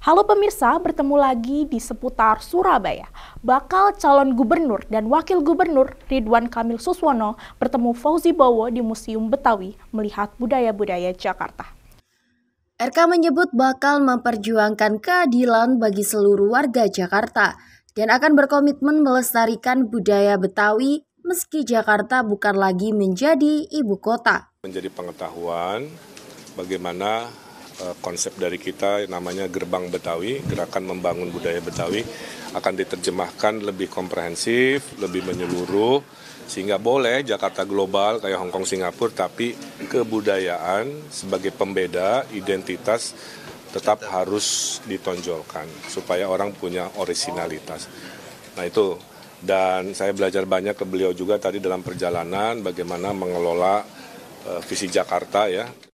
Halo pemirsa, bertemu lagi di seputar Surabaya. Bakal calon gubernur dan wakil gubernur Ridwan Kamil Suswono bertemu Fauzi Bowo di Museum Betawi melihat budaya-budaya Jakarta. RK menyebut bakal memperjuangkan keadilan bagi seluruh warga Jakarta dan akan berkomitmen melestarikan budaya Betawi meski Jakarta bukan lagi menjadi ibu kota. Menjadi pengetahuan bagaimana Eh, konsep dari kita namanya Gerbang Betawi, Gerakan Membangun Budaya Betawi akan diterjemahkan lebih komprehensif, lebih menyeluruh sehingga boleh Jakarta global kayak Hong Kong Singapura tapi kebudayaan sebagai pembeda identitas tetap harus ditonjolkan supaya orang punya orisinalitas. Nah itu dan saya belajar banyak ke beliau juga tadi dalam perjalanan bagaimana mengelola eh, visi Jakarta ya.